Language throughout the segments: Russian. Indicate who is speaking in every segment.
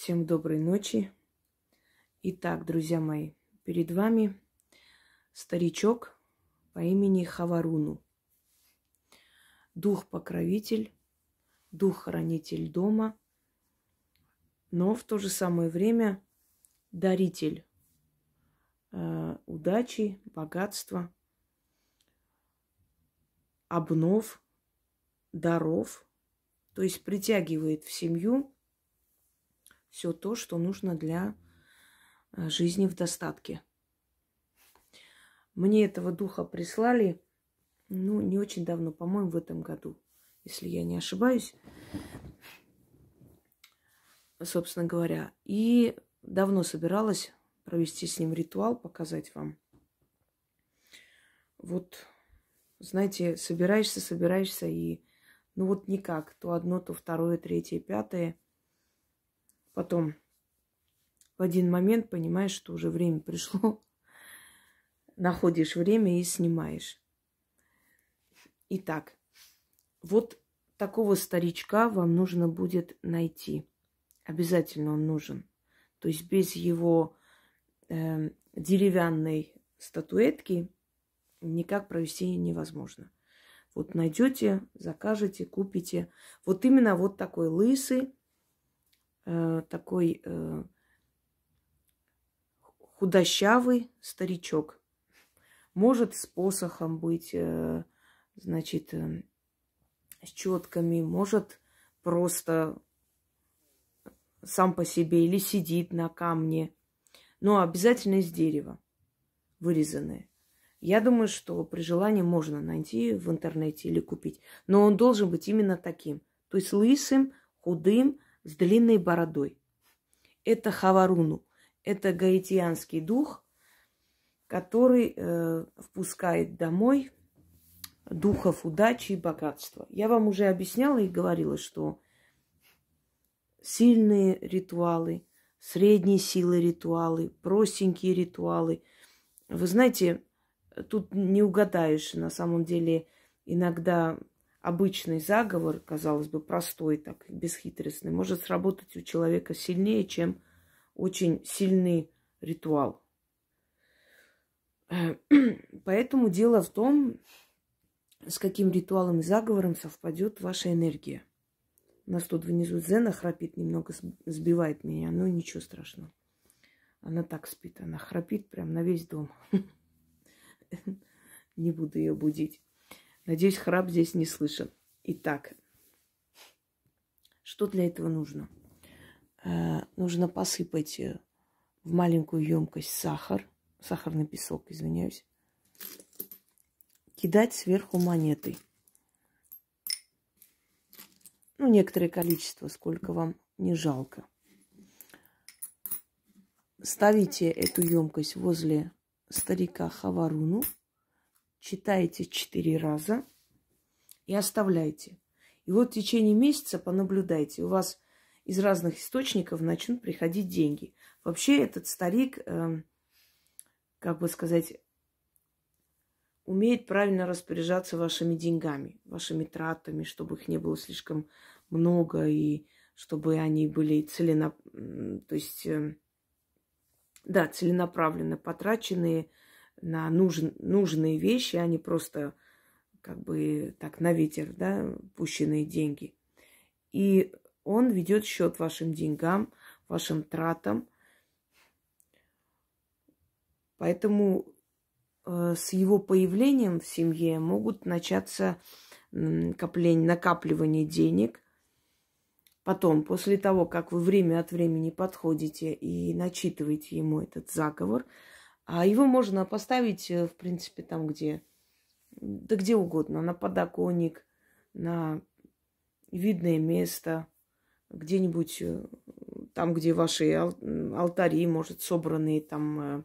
Speaker 1: Всем доброй ночи. Итак, друзья мои, перед вами старичок по имени Хаваруну. Дух-покровитель, дух-хранитель дома, но в то же самое время даритель э, удачи, богатства, обнов, даров, то есть притягивает в семью все то, что нужно для э, жизни в достатке. Мне этого духа прислали, ну, не очень давно, по-моему, в этом году, если я не ошибаюсь, собственно говоря. И давно собиралась провести с ним ритуал, показать вам. Вот, знаете, собираешься, собираешься, и ну вот никак. То одно, то второе, третье, пятое – Потом в один момент понимаешь, что уже время пришло, находишь время и снимаешь. Итак, вот такого старичка вам нужно будет найти. Обязательно он нужен. То есть без его э, деревянной статуэтки никак провести невозможно. Вот найдете, закажете, купите. Вот именно вот такой лысый, Э, такой э, худощавый старичок. Может с посохом быть, э, значит, э, с четками, может просто сам по себе или сидит на камне, но обязательно из дерева вырезанное. Я думаю, что при желании можно найти в интернете или купить. Но он должен быть именно таким. То есть лысым, худым, с длинной бородой. Это Хаваруну, это гаитянский дух, который э, впускает домой духов удачи и богатства. Я вам уже объясняла и говорила, что сильные ритуалы, средние силы ритуалы, простенькие ритуалы. Вы знаете, тут не угадаешь на самом деле иногда обычный заговор, казалось бы, простой, так бесхитростный, может сработать у человека сильнее, чем очень сильный ритуал. Поэтому дело в том, с каким ритуалом и заговором совпадет ваша энергия. У нас тут внизу Зена храпит, немного сбивает меня, но ничего страшного. Она так спит, она храпит прям на весь дом. Не буду ее будить. Надеюсь, храп здесь не слышен. Итак, что для этого нужно? Э, нужно посыпать э, в маленькую емкость сахар, сахарный песок, извиняюсь. Кидать сверху монеты. Ну, некоторое количество, сколько вам не жалко. Ставите эту емкость возле старика Хаваруну – читаете четыре раза и оставляете. И вот в течение месяца понаблюдайте, у вас из разных источников начнут приходить деньги. Вообще этот старик, э, как бы сказать, умеет правильно распоряжаться вашими деньгами, вашими тратами, чтобы их не было слишком много и чтобы они были целенап... то есть, эм, да, целенаправленно потраченные на нужен, нужные вещи, а не просто как бы так на ветер, да, пущенные деньги. И он ведет счет вашим деньгам, вашим тратам. Поэтому э, с его появлением в семье могут начаться копление, накапливание денег. Потом, после того, как вы время от времени подходите и начитываете ему этот заговор, а его можно поставить, э, в принципе, там, где... Да где угодно. На подоконник, на видное место, где-нибудь э, там, где ваши алтари, может, собранные там э,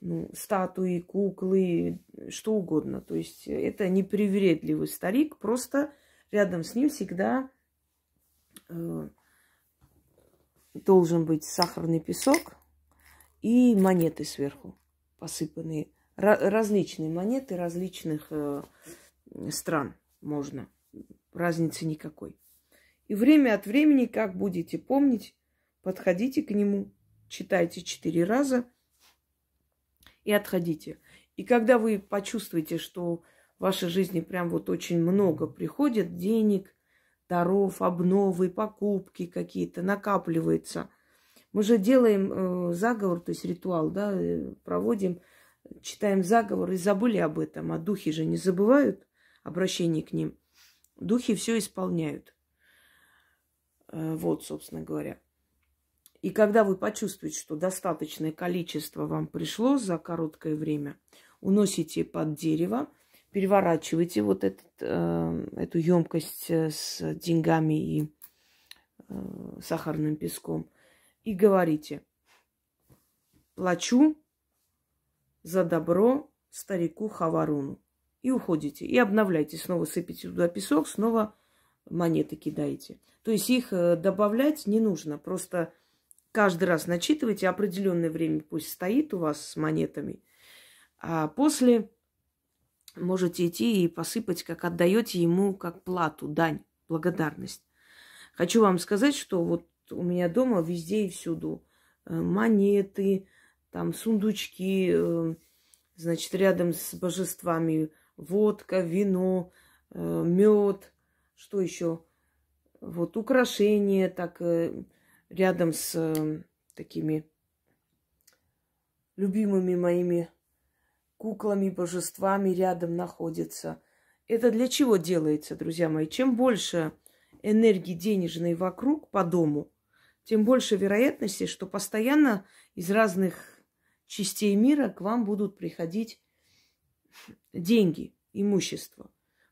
Speaker 1: ну, статуи, куклы, что угодно. То есть это непривередливый старик, просто рядом с ним всегда э, должен быть сахарный песок, и монеты сверху посыпанные. различные монеты различных э, стран можно. Разницы никакой. И время от времени, как будете помнить, подходите к нему, читайте четыре раза и отходите. И когда вы почувствуете, что в вашей жизни прям вот очень много приходит денег, даров, обновы, покупки какие-то, накапливается, мы же делаем э, заговор, то есть ритуал, да, э, проводим, читаем заговор и забыли об этом. А духи же не забывают обращение к ним. Духи все исполняют. Э, вот, собственно говоря. И когда вы почувствуете, что достаточное количество вам пришло за короткое время, уносите под дерево, переворачивайте вот этот, э, эту емкость с деньгами и э, сахарным песком и говорите. Плачу за добро старику Хаваруну. И уходите, и обновляйте. Снова сыпите туда песок, снова монеты кидаете. То есть их э, добавлять не нужно. Просто каждый раз начитывайте, определенное время пусть стоит у вас с монетами. А после можете идти и посыпать, как отдаете ему, как плату, дань, благодарность. Хочу вам сказать, что вот у меня дома везде и всюду. Э, монеты, там сундучки, э, значит, рядом с божествами водка, вино, э, мед, что еще? Вот украшения, так рядом с такими любимыми моими куклами, божествами рядом находится. Это для чего делается, друзья мои? Чем больше энергии денежной вокруг по дому, тем больше вероятности, что постоянно из разных частей мира к вам будут приходить деньги, имущество.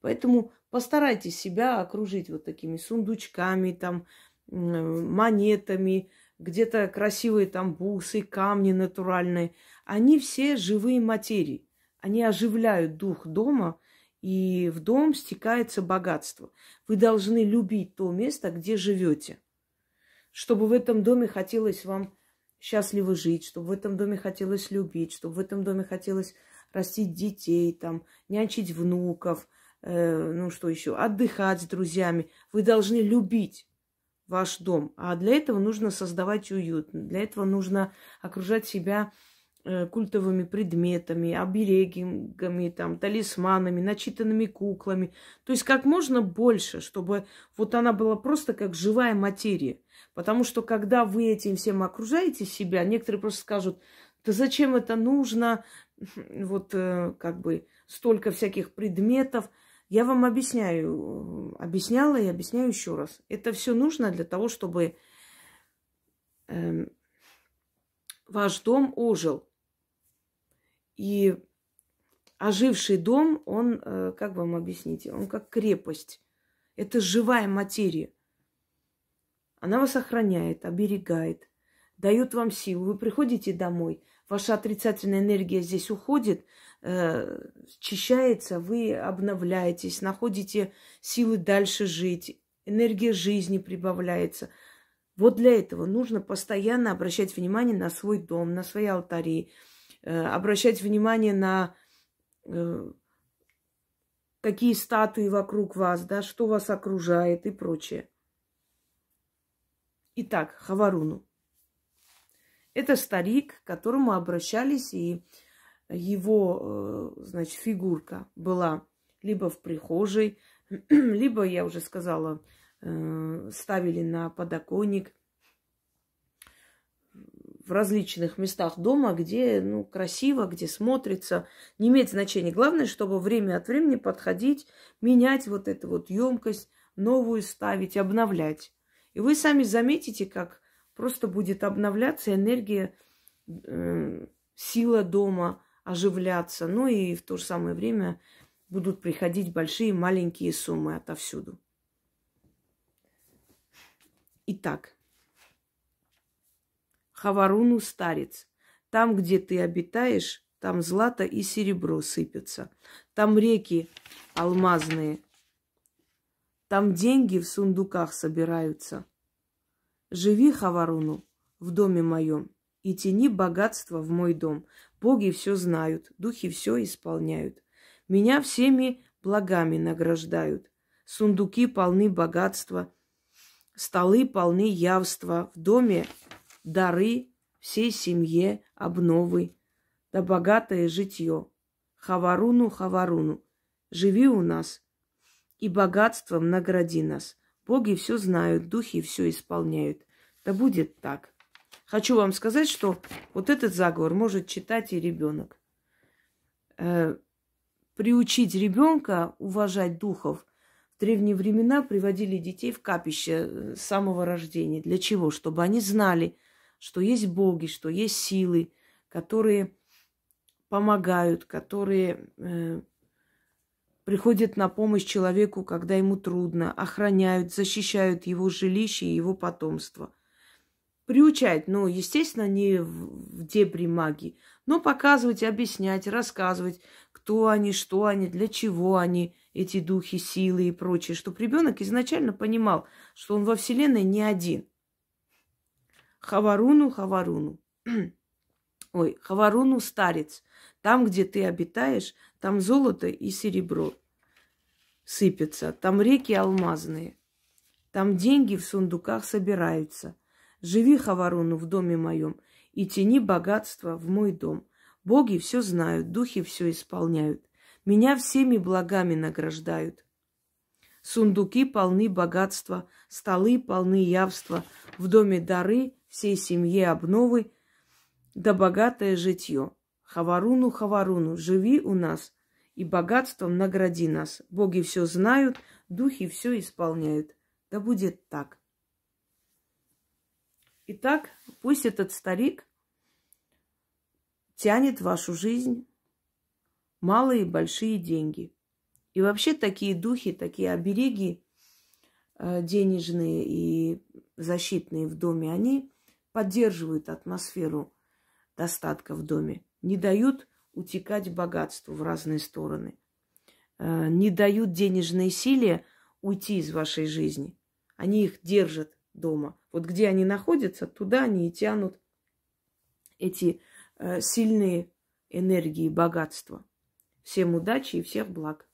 Speaker 1: Поэтому постарайтесь себя окружить вот такими сундучками, там, монетами, где-то красивые там бусы, камни натуральные. Они все живые материи. Они оживляют дух дома, и в дом стекается богатство. Вы должны любить то место, где живете чтобы в этом доме хотелось вам счастливо жить, чтобы в этом доме хотелось любить, чтобы в этом доме хотелось растить детей, там, нянчить внуков, э, ну что еще, отдыхать с друзьями. Вы должны любить ваш дом. А для этого нужно создавать уют, для этого нужно окружать себя Э, культовыми предметами, оберегами, там, талисманами, начитанными куклами. То есть как можно больше, чтобы вот она была просто как живая материя. Потому что когда вы этим всем окружаете себя, некоторые просто скажут, да зачем это нужно, вот э, как бы столько всяких предметов. Я вам объясняю, объясняла и объясняю еще раз. Это все нужно для того, чтобы эм, ваш дом ужил. И оживший дом, он, э, как вам объяснить, он как крепость. Это живая материя. Она вас охраняет, оберегает, дает вам силу. Вы приходите домой, ваша отрицательная энергия здесь уходит, э, чищается, вы обновляетесь, находите силы дальше жить, энергия жизни прибавляется. Вот для этого нужно постоянно обращать внимание на свой дом, на свои алтари, Э, обращать внимание на э, какие статуи вокруг вас, да, что вас окружает и прочее. Итак, Хаваруну. Это старик, к которому обращались, и его, э, значит, фигурка была либо в прихожей, либо, я уже сказала, ставили на подоконник – в различных местах дома, где ну, красиво, где смотрится. Не имеет значения. Главное, чтобы время от времени подходить, менять вот эту вот емкость, новую ставить, обновлять. И вы сами заметите, как просто будет обновляться энергия, э, сила дома оживляться. Ну и в то же самое время будут приходить большие маленькие суммы отовсюду. Итак, Хаваруну старец. Там, где ты обитаешь, там злато и серебро сыпятся. Там реки алмазные. Там деньги в сундуках собираются. Живи, Хаваруну, в доме моем, и тяни богатство в мой дом. Боги все знают, духи все исполняют. Меня всеми благами награждают. Сундуки полны богатства, столы полны явства. В доме дары всей семье, обновы, да богатое житье. Хаваруну, Хаваруну, живи у нас и богатством награди нас. Боги все знают, духи все исполняют. Да будет так. Хочу вам сказать, что вот этот заговор может читать и ребенок. Э, приучить ребенка уважать духов – в древние времена приводили детей в капище э, с самого рождения. Для чего? Чтобы они знали, что есть боги, что есть силы, которые помогают, которые э, приходят на помощь человеку, когда ему трудно, охраняют, защищают его жилище и его потомство. Приучать, ну, естественно, не в, в дебри магии, но показывать, объяснять, рассказывать, кто они, что они, для чего они, эти духи, силы и прочее, чтобы ребенок изначально понимал, что он во Вселенной не один – Хаваруну, Хаваруну. Ой, Хаваруну старец. Там, где ты обитаешь, там золото и серебро сыпется, там реки алмазные, там деньги в сундуках собираются. Живи, Хаваруну, в доме моем, и тяни богатство в мой дом. Боги все знают, духи все исполняют. Меня всеми благами награждают. Сундуки полны богатства, столы полны явства, в доме дары, всей семье обновы, да богатое житье. Хаваруну, Хаваруну, живи у нас, и богатством награди нас. Боги все знают, духи все исполняют. Да будет так. Итак, пусть этот старик тянет вашу жизнь малые и большие деньги. И вообще такие духи, такие обереги э, денежные и защитные в доме, они поддерживают атмосферу достатка в доме, не дают утекать богатству в разные стороны, э, не дают денежные силе уйти из вашей жизни. Они их держат дома. Вот где они находятся, туда они и тянут эти э, сильные энергии богатства. Всем удачи и всех благ!